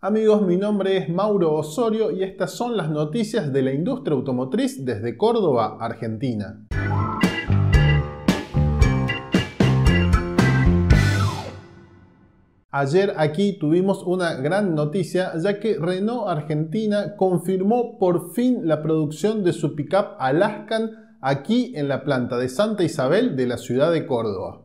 Amigos, mi nombre es Mauro Osorio y estas son las noticias de la industria automotriz desde Córdoba, Argentina. Ayer aquí tuvimos una gran noticia ya que Renault Argentina confirmó por fin la producción de su pickup Alaskan aquí en la planta de Santa Isabel de la ciudad de Córdoba.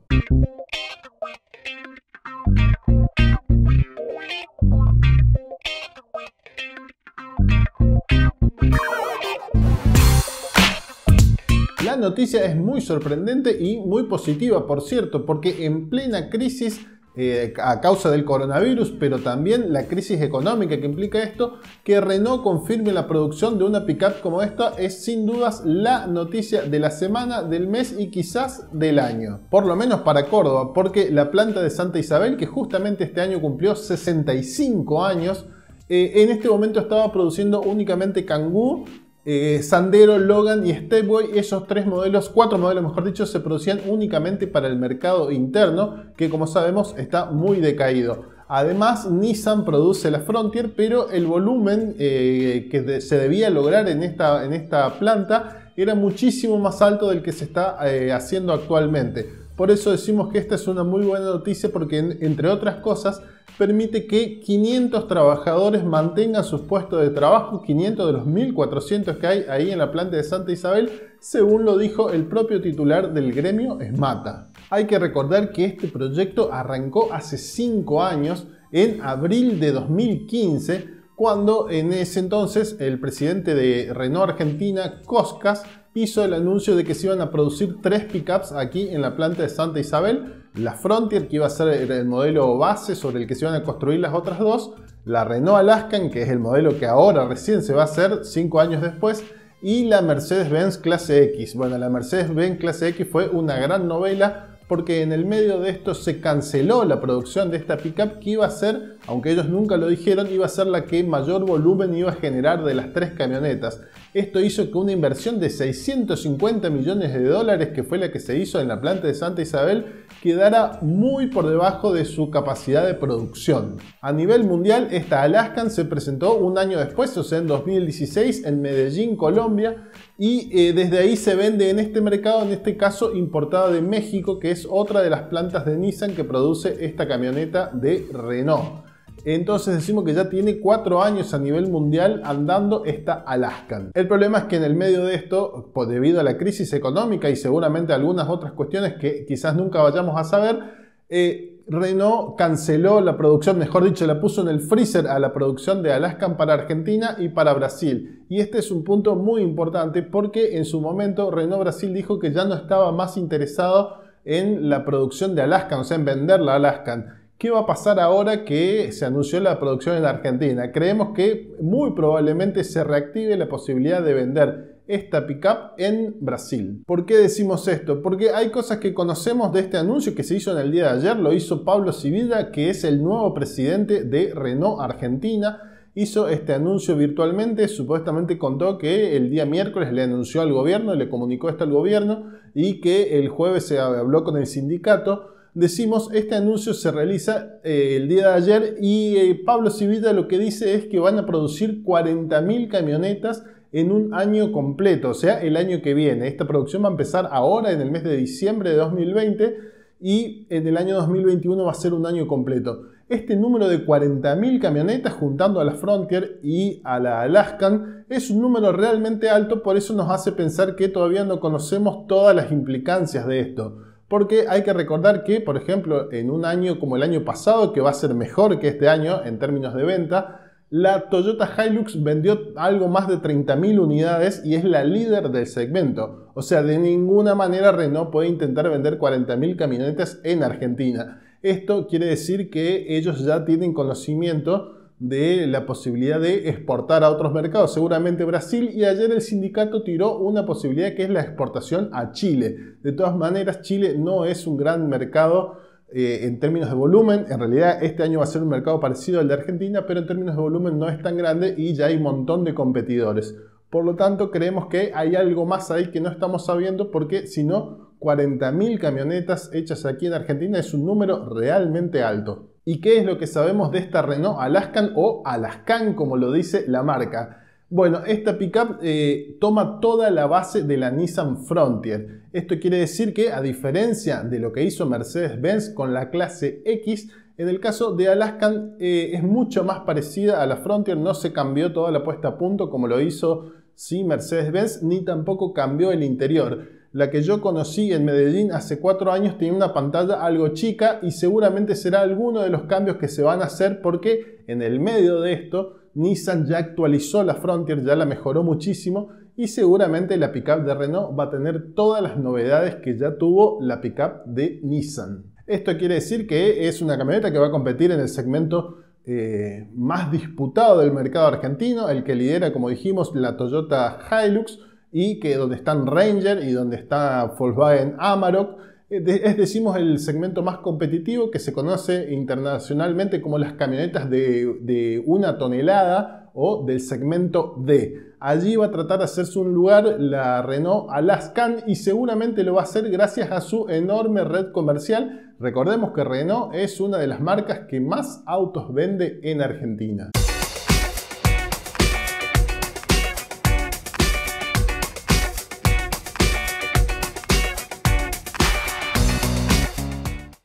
noticia es muy sorprendente y muy positiva, por cierto, porque en plena crisis eh, a causa del coronavirus, pero también la crisis económica que implica esto, que Renault confirme la producción de una pickup como esta es sin dudas la noticia de la semana, del mes y quizás del año. Por lo menos para Córdoba, porque la planta de Santa Isabel, que justamente este año cumplió 65 años, eh, en este momento estaba produciendo únicamente Kangoo eh, Sandero, Logan y Stepway, esos tres modelos, cuatro modelos mejor dicho, se producían únicamente para el mercado interno, que como sabemos está muy decaído. Además, Nissan produce la Frontier, pero el volumen eh, que se debía lograr en esta, planta era muchísimo más alto del que se está eh, haciendo actualmente. Por eso decimos que esta es una muy buena noticia porque, entre otras cosas, permite que 500 trabajadores mantengan sus puestos de trabajo, 500 de los 1.400 que hay ahí en la planta de Santa Isabel, según lo dijo el propio titular del gremio, Esmata. Hay que recordar que este proyecto arrancó hace 5 años, en abril de 2015, cuando en ese entonces el presidente de Renault Argentina, Coscas, hizo el anuncio de que se iban a producir 3 pickups aquí en la planta de Santa Isabel la Frontier, que iba a ser el modelo base sobre el que se iban a construir las otras dos, la Renault Alaskan, que es el modelo que ahora recién se va a hacer, cinco años después, y la Mercedes-Benz Clase X. Bueno, la Mercedes-Benz Clase X fue una gran novela porque en el medio de esto se canceló la producción de esta pickup que iba a ser aunque ellos nunca lo dijeron, iba a ser la que mayor volumen iba a generar de las tres camionetas. Esto hizo que una inversión de 650 millones de dólares, que fue la que se hizo en la planta de Santa Isabel, quedara muy por debajo de su capacidad de producción. A nivel mundial, esta Alaskan se presentó un año después, o sea, en 2016, en Medellín, Colombia, y eh, desde ahí se vende en este mercado, en este caso importada de México, que es otra de las plantas de Nissan que produce esta camioneta de Renault. Entonces decimos que ya tiene cuatro años a nivel mundial andando esta Alaskan. El problema es que en el medio de esto, pues, debido a la crisis económica y seguramente algunas otras cuestiones que quizás nunca vayamos a saber, eh, Renault canceló la producción, mejor dicho, la puso en el freezer a la producción de Alaskan para Argentina y para Brasil. Y este es un punto muy importante porque en su momento Renault Brasil dijo que ya no estaba más interesado en la producción de Alaskan, o sea, en venderla Alaskan. ¿Qué va a pasar ahora que se anunció la producción en Argentina? Creemos que muy probablemente se reactive la posibilidad de vender esta pickup en Brasil. ¿Por qué decimos esto? Porque hay cosas que conocemos de este anuncio que se hizo en el día de ayer, lo hizo Pablo Civilla, que es el nuevo presidente de Renault Argentina hizo este anuncio virtualmente, supuestamente contó que el día miércoles le anunció al gobierno, le comunicó esto al gobierno y que el jueves se habló con el sindicato decimos, este anuncio se realiza eh, el día de ayer y eh, Pablo Civita lo que dice es que van a producir 40.000 camionetas en un año completo, o sea, el año que viene. Esta producción va a empezar ahora, en el mes de diciembre de 2020, y en el año 2021 va a ser un año completo. Este número de 40.000 camionetas juntando a la Frontier y a la Alaskan es un número realmente alto, por eso nos hace pensar que todavía no conocemos todas las implicancias de esto porque hay que recordar que, por ejemplo, en un año como el año pasado, que va a ser mejor que este año en términos de venta, la Toyota Hilux vendió algo más de 30.000 unidades y es la líder del segmento. O sea, de ninguna manera Renault puede intentar vender 40.000 camionetas en Argentina. Esto quiere decir que ellos ya tienen conocimiento de la posibilidad de exportar a otros mercados, seguramente Brasil, y ayer el sindicato tiró una posibilidad que es la exportación a Chile. De todas maneras, Chile no es un gran mercado eh, en términos de volumen, en realidad este año va a ser un mercado parecido al de Argentina, pero en términos de volumen no es tan grande y ya hay un montón de competidores. Por lo tanto, creemos que hay algo más ahí que no estamos sabiendo porque si no, 40.000 camionetas hechas aquí en Argentina es un número realmente alto. ¿Y qué es lo que sabemos de esta Renault Alaskan o Alaskan como lo dice la marca? Bueno, esta pickup eh, toma toda la base de la Nissan Frontier. Esto quiere decir que, a diferencia de lo que hizo Mercedes-Benz con la clase X, en el caso de Alaskan eh, es mucho más parecida a la Frontier, no se cambió toda la puesta a punto como lo hizo sí Mercedes-Benz, ni tampoco cambió el interior. La que yo conocí en Medellín hace cuatro años Tiene una pantalla algo chica y seguramente será alguno de los cambios que se van a hacer porque en el medio de esto Nissan ya actualizó la Frontier, ya la mejoró muchísimo y seguramente la pickup de Renault va a tener todas las novedades que ya tuvo la pickup de Nissan. Esto quiere decir que es una camioneta que va a competir en el segmento eh, más disputado del mercado argentino, el que lidera, como dijimos, la Toyota Hilux y que donde están Ranger y donde está Volkswagen Amarok, eh, es decimos el segmento más competitivo que se conoce internacionalmente como las camionetas de, de una tonelada o del segmento D. Allí va a tratar de hacerse un lugar la Renault Alaskan y seguramente lo va a hacer gracias a su enorme red comercial. Recordemos que Renault es una de las marcas que más autos vende en Argentina.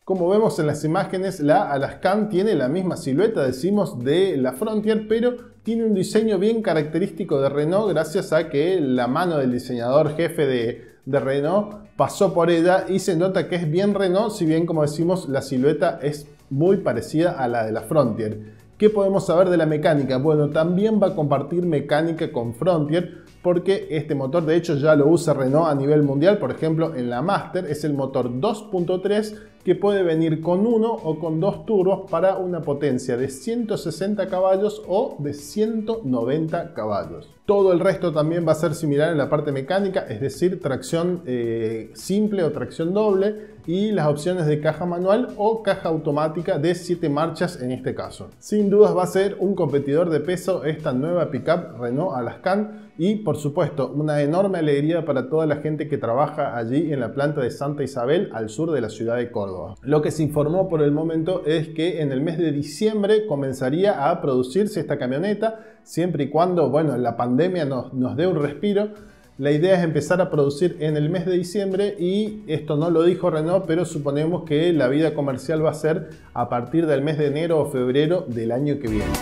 Como vemos en las imágenes, la Alaskan tiene la misma silueta, decimos, de la Frontier, pero tiene un diseño bien característico de Renault gracias a que la mano del diseñador jefe de, de Renault pasó por ella y se nota que es bien Renault, si bien como decimos la silueta es muy parecida a la de la Frontier. ¿Qué podemos saber de la mecánica? Bueno, también va a compartir mecánica con Frontier, porque este motor de hecho ya lo usa Renault a nivel mundial, por ejemplo en la Master es el motor 2.3 que puede venir con uno o con dos turbos para una potencia de 160 caballos o de 190 caballos. Todo el resto también va a ser similar en la parte mecánica, es decir, tracción eh, simple o tracción doble y las opciones de caja manual o caja automática de 7 marchas en este caso. Sin dudas va a ser un competidor de peso esta nueva pickup Renault Alaskan y por supuesto una enorme alegría para toda la gente que trabaja allí en la planta de Santa Isabel al sur de la ciudad de Córdoba. Lo que se informó por el momento es que en el mes de diciembre comenzaría a producirse esta camioneta siempre y cuando, bueno, la pandemia nos, nos dé un respiro. La idea es empezar a producir en el mes de diciembre y esto no lo dijo Renault, pero suponemos que la vida comercial va a ser a partir del mes de enero o febrero del año que viene.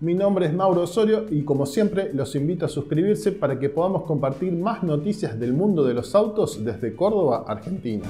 Mi nombre es Mauro Osorio y como siempre los invito a suscribirse para que podamos compartir más noticias del mundo de los autos desde Córdoba, Argentina.